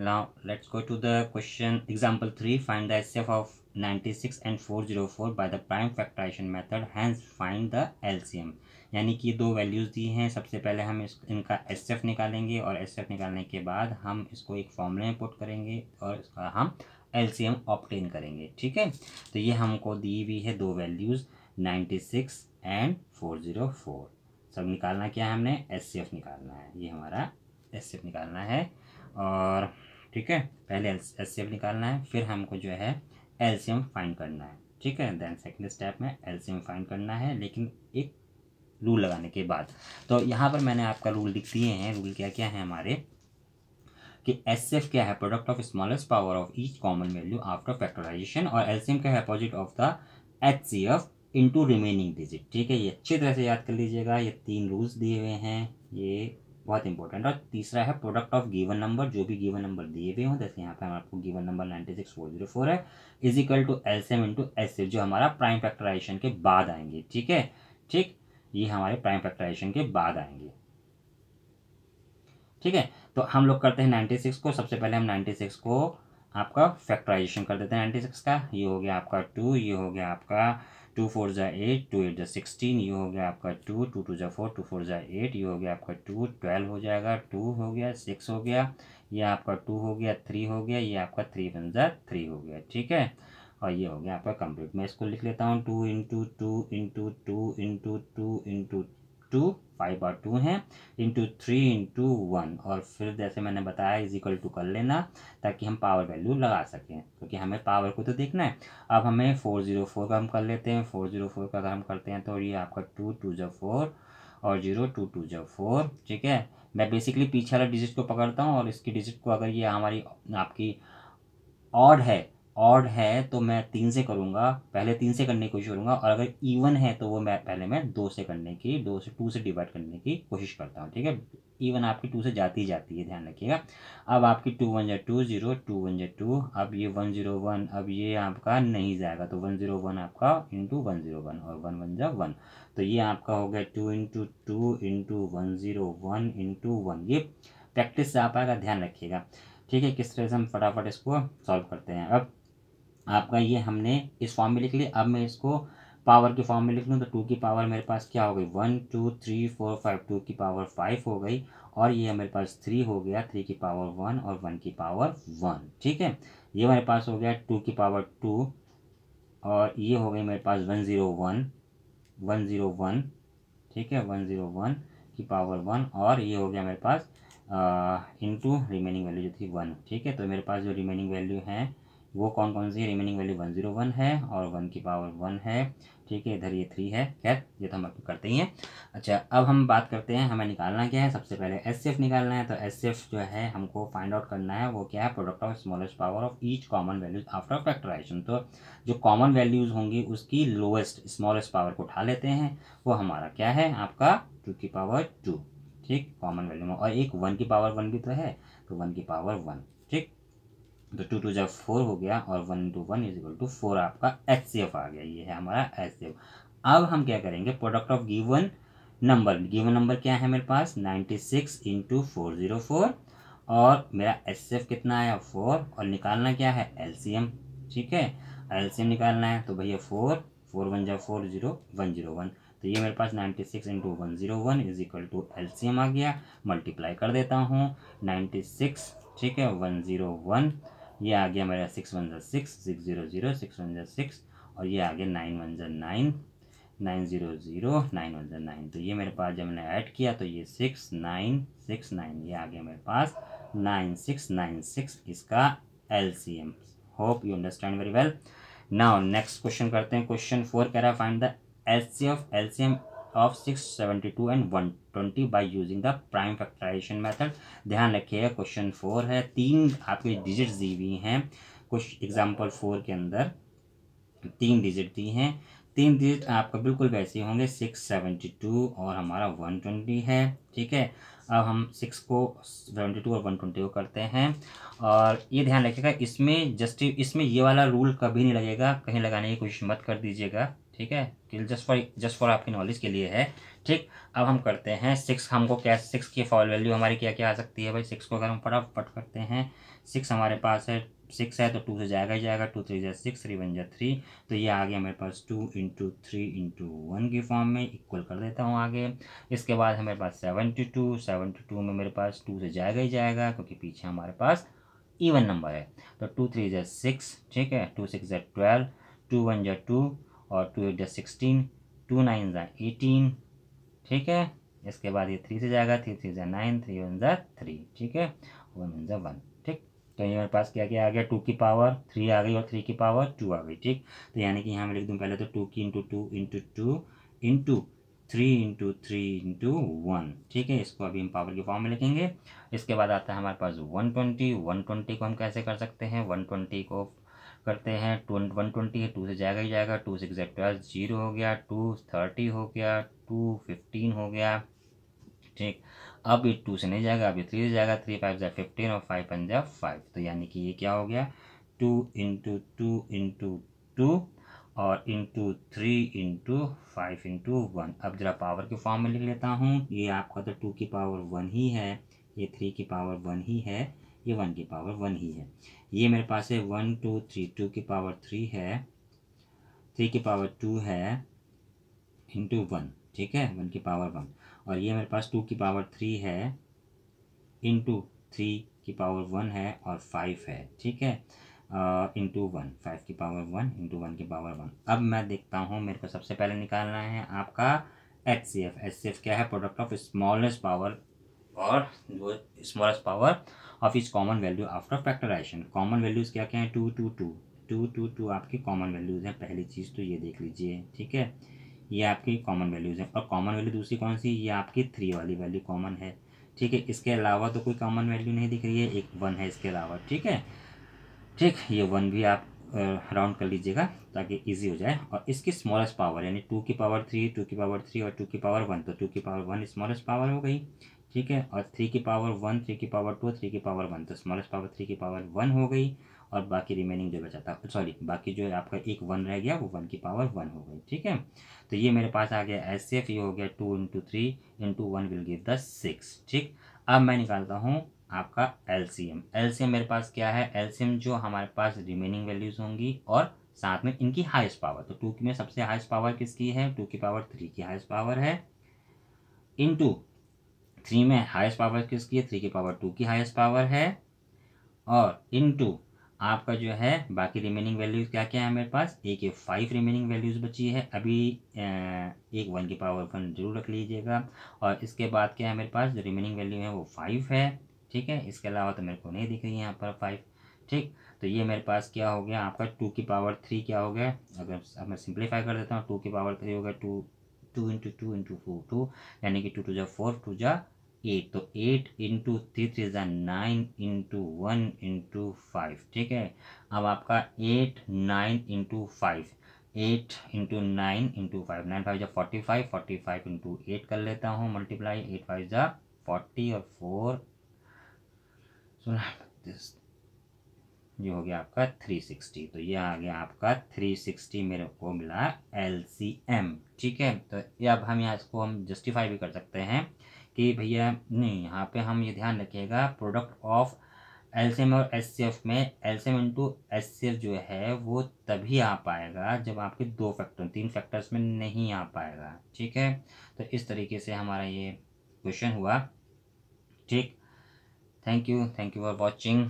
Now let's go to the question example 3. Find the HCF of 96 and 404 by the prime factorization method. Hence find the LCM. यानी कि दो values दी हैं सबसे पहले हम इस इनका एस एफ निकालेंगे और एस एफ निकालने के बाद हम इसको एक फॉर्मूले में पुट करेंगे और इसका हम एल सी एम ऑप्टेन करेंगे ठीक है तो ये हमको दी हुई है दो values ninety six and four zero four सब निकालना क्या है हमने एस सी एफ निकालना है ये हमारा एस सी एफ निकालना है और ठीक है पहले एल एच निकालना है फिर हमको जो है एल्शियम फाइंड करना है ठीक है देन सेकेंड स्टेप में एल्शियम फाइंड करना है लेकिन एक रूल लगाने के बाद तो यहाँ पर मैंने आपका रूल लिख दिए हैं रूल क्या क्या है हमारे कि एस एफ क्या है product of smallest power of each common value after factorization और एल्शियम क्या है opposite of the H C F into remaining digit ठीक है ये अच्छी तरह से याद कर लीजिएगा ये तीन रूल्स दिए हुए हैं ये बहुत इंपॉर्टेंट और तीसरा है प्रोडक्ट ऑफ गिवन नंबर जो भी गिवन नंबर दिए हुए हों जैसे यहाँ पे हम आपको given number ninety six four zero four है is equal to L same into S जो हमारा प्राइम फैक्टराइजेशन के बाद आएंगे ठीक है ठीक ये हमारे प्राइम फैक्टराइजेशन के बाद आएंगे ठीक है तो हम लोग करते हैं नाइन्टी सिक्स को सबसे पहले हम नाइन्टी सिक्स को आपका फैक्टराइजेशन कर देते हैं नाइन्टी सिक्स का ये हो गया आपका टू ये हो गया आपका टू फोर ज़ा एट टू एट ज़ा सिक्सटीन ये हो गया आपका टू टू टू ज़ा फोर टू फोर ज़ा एट ये हो गया आपका टू ट्वेल्व हो जाएगा टू हो गया सिक्स हो गया ये आपका टू हो गया थ्री हो गया ये आपका थ्री वन ज़ा थ्री हो गया ठीक है और ये हो गया आपका कंप्लीट मैं इसको लिख लेता हूँ two into two into two into two into two five और टू हैं इंटू थ्री इंटू वन और फिर जैसे मैंने बताया इज इक्वल टू कर लेना ताकि हम पावर वैल्यू लगा सकें क्योंकि तो हमें पावर को तो देखना है अब हमें फोर ज़ीरो फोर का हम कर लेते हैं फोर ज़ीरो फोर का अगर हम करते हैं तो ये आपका टू टू जो फोर और जीरो टू टू जो फोर ठीक है मैं बेसिकली पीछे वाला डिजिट को पकड़ता हूँ और इसकी डिजिट को अगर ये हमारी आपकी ऑड है ऑड है तो मैं तीन से करूँगा पहले तीन से करने की कोशिश करूँगा और अगर इवन है तो वो मैं पहले मैं दो से करने की दो से टू से डिवाइड करने की कोशिश करता हूँ ठीक है इवन आपकी टू से जाती ही जाती है ध्यान रखिएगा अब आपकी टू वन जै टू ज़ीरो टू वन जै टू अब ये वन ज़ीरो वन अब ये आपका नहीं जाएगा तो वन ज़ीरो वन आपका इंटू वन ज़ीरो वन और वन वन जा वन तो ये आपका हो गया two into two into one zero one into one ये प्रैक्टिस से आप आएगा ध्यान रखिएगा ठीक है किस तरह से हम फटाफट इसको सॉल्व करते हैं अब आपका ये हमने इस फॉर्म में लिख लिया अब मैं इसको पावर के फॉर्म में लिख लूँ तो टू की पावर मेरे पास क्या हो गई one two three four five two की पावर फाइव हो गई और ये मेरे पास थ्री हो गया थ्री की पावर वन और वन की पावर वन ठीक है ये मेरे पास हो गया टू की पावर टू और ये हो गई मेरे पास one zero one one zero one ठीक है वन ज़ीरो वन की पावर वन और ये हो गया मेरे पास इंटू रिमेनिंग वैल्यू जो थी वन ठीक है तो मेरे पास जो रिमेनिंग वैल्यू है वो कौन कौन सी है remaining value one zero one है और वन की पावर वन है ठीक है इधर ये थ्री है खैर ये तो हम आपको करते ही हैं अच्छा अब हम बात करते हैं हमें निकालना क्या है सबसे पहले एस निकालना है तो एस जो है हमको फाइंड आउट करना है वो क्या है product of smallest power of each common values after factorization तो जो कॉमन वैल्यूज़ होंगी उसकी लोएस्ट स्मॉलेस्ट पावर को उठा लेते हैं वो हमारा क्या है आपका टू की पावर टू ठीक कॉमन वैल्यू में और एक वन की पावर वन भी तो है तो वन की पावर वन तो टू टू जब फोर हो गया और one two one is equal to four आपका एच सी एफ आ गया ये है हमारा एच सी एफ अब हम क्या करेंगे product of given number given number क्या है मेरे पास ninety six into four zero four और मेरा एच सी एफ कितना आया फोर और निकालना क्या है एल सी एम ठीक है एल सी एम निकालना है तो भैया फोर फोर वन जब four zero one zero one तो ये मेरे पास ninety six into one zero one is equal to L C M आ गया मल्टीप्लाई कर देता हूँ नाइन्टी सिक्स ठीक है वन ज़ीरो वन ये आ गया हमारे सिक्स वन जर six six zero zero six one जर सिक्स और ये आ गया नाइन वन जर nine nine zero zero nine one ज़ा नाइन तो ये मेरे पास जब मैंने ऐड किया तो ये सिक्स नाइन सिक्स नाइन ये आ गया मेरे पास नाइन सिक्स नाइन सिक्स इसका L C M hope you understand very well now next question करते हैं क्वेश्चन फोर कह रहा है find the L C of L C M of 672 and 120 by using the prime factorization method ध्यान रखिएगा question four है तीन आपके डिजिट दी हुई हैं कुछ एग्जाम्पल फोर के अंदर तीन डिजिट दी हैं तीन डिजिट आपका बिल्कुल वैसे होंगे सिक्स सेवेंटी टू और हमारा वन ट्वेंटी है ठीक है अब हम सिक्स को सेवेंटी टू और वन ट्वेंटी को करते हैं और ये ध्यान रखिएगा इसमें जस्टि इसमें ये वाला रूल कभी नहीं लगेगा कहीं लगाने की कोशिश मत कर दीजिएगा ठीक है जस्ट फॉर जस्ट फॉर आपकी नॉलेज के लिए है ठीक अब हम करते हैं सिक्स हमको क्या सिक्स की फॉल वैल्यू हमारी क्या क्या आ सकती है भाई सिक्स को अगर हम फटाफट करते हैं सिक्स हमारे पास है सिक्स है तो टू से जाएगा ही जाएगा टू थ्री जै सिक्स थ्री वन जै थ्री तो ये आ गया मेरे पास two into three into one की फॉर्म में इक्वल कर देता हूँ आगे इसके बाद हमारे पास सेवनटी टू सेवनटी टू में मेरे पास टू से जाएगा ही जाएगा क्योंकि पीछे हमारे पास इवन नंबर है तो टू थ्री जै सिक्स ठीक है टू सिक्स जै ट्वेल्व टू वन जै टू और टू एट जा सिक्सटीन टू नाइन ज़ा एटीन ठीक है इसके बाद ये थ्री से जाएगा थ्री थ्री ज़ा नाइन थ्री वन ज़ा थ्री ठीक है वन वन ज़ा वन ठीक तो ये हमारे पास क्या क्या आ गया टू की पावर थ्री आ गई और थ्री की पावर टू आ गई ठीक तो यानी कि यहाँ मैं लिख दूँ पहले तो टू की into two into two into three into three into one ठीक है इसको अभी हम पावर के फॉर्म में लिखेंगे इसके बाद आता है हमारे पास वन ट्वेंटी वन ट्वेंटी को हम कैसे कर सकते हैं वन ट्वेंटी को करते हैं टू वन ट्वेंटी है टू से जाएगा ही जाएगा टू सिक्स ट्वेल्व जीरो हो गया टू थर्टी हो गया टू फिफ्टीन हो गया ठीक अब ये टू से नहीं जाएगा अब ये थ्री से जाएगा थ्री फाइव जै फिफ्टीन और फाइव वन जै फाइव तो यानी कि ये क्या हो गया two into two into two और into three into five into one अब ज़रा पावर के फॉर्म में लिख लेता हूँ ये आपका तो टू की पावर वन ही है ये थ्री की पावर वन ही है ये वन की पावर वन ही है ये मेरे पास है वन टू थ्री टू की पावर थ्री है थ्री की पावर टू है इंटू वन ठीक है वन की पावर वन और ये मेरे पास टू की पावर थ्री है इंटू थ्री की पावर वन है और फाइव है ठीक है इंटू वन फाइव की पावर वन इंटू वन की पावर वन अब मैं देखता हूँ मेरे को सबसे पहले निकालना है आपका H C F H C F क्या है प्रोडक्ट ऑफ स्मॉलेस्ट पावर और जो smallest power of is common value after factorization common values क्या क्या है two two two two two two आपकी कॉमन वैल्यूज़ हैं पहली चीज़ तो ये देख लीजिए ठीक है ये आपकी कॉमन वैल्यूज़ हैं और कॉमन वैल्यू दूसरी कौन सी ये आपकी थ्री वाली वैल्यू कॉमन है ठीक है इसके अलावा तो कोई कॉमन वैल्यू नहीं दिख रही है एक वन है इसके अलावा ठीक है ठीक ये वन भी आप राउंड कर लीजिएगा ताकि इजी हो जाए और इसकी स्मॉलेस्ट पावर यानी टू की पावर थ्री टू की पावर थ्री और टू की पावर वन तो टू की पावर वन स्मॉलेस्ट पावर हो गई ठीक है और थ्री की पावर वन थ्री की पावर टू थ्री की पावर वन तो स्मॉलेस्ट पावर थ्री की पावर वन हो गई और बाकी रिमेनिंग जो बचा था सॉरी बाकी जो है आपका एक वन रह गया वो वन की पावर वन हो गई ठीक है तो ये मेरे पास आ गया एस एफ ये हो गया two into three into one will give the six ठीक अब मैं निकालता हूँ आपका एल सी एम एम मेरे पास क्या है एल सी एम जो हमारे पास रिमेनिंग वैल्यूज़ होंगी और साथ में इनकी हाइस्ट पावर तो टू में सबसे हाइस्ट पावर किसकी है टू की पावर थ्री की हाइस्ट पावर है इंटू थ्री में हाईएस्ट पावर किसकी है थ्री की पावर टू की हाईएस्ट पावर है और इन टू आपका जो है बाकी रिमेनिंग वैल्यूज़ क्या क्या है मेरे पास एक ये फाइव रिमेनिंग वैल्यूज़ बची है अभी एक वन की पावर वन जरूर रख लीजिएगा और इसके बाद क्या है मेरे पास जो रिमेनिंग वैल्यू है वो फाइव है ठीक है इसके अलावा तो मेरे को नहीं दिख रही है यहाँ पर फाइव ठीक तो ये मेरे पास क्या हो गया आपका टू की पावर थ्री क्या हो गया अगर अब मैं सिंप्लीफाई कर देता हूँ टू की पावर थ्री हो गया two two into two into four two यानी कि टू टू जा फोर टू जा एट तो एट इंटू थ्री थ्री ज़ा nine into one into five ठीक है अब आपका eight nine into five eight into nine into five nine five ज़ा forty five forty five into eight कर लेता हूँ मल्टीप्लाई एट फाइव ज़ा फोर्टी और फोर सोलह बत्तीस ये हो गया आपका थ्री सिक्सटी तो ये आ गया आपका थ्री सिक्सटी मेरे को मिला एल सी एम ठीक है तो ये अब हम यहाँ इसको हम जस्टिफाई भी कर सकते हैं कि भैया नहीं यहाँ पे हम ये ध्यान रखिएगा प्रोडक्ट ऑफ एल्सियम और एस में एल्सियम इंटू एस जो है वो तभी आ पाएगा जब आपके दो फैक्टर तीन फैक्टर्स में नहीं आ पाएगा ठीक है तो इस तरीके से हमारा ये क्वेश्चन हुआ ठीक thank you thank you for watching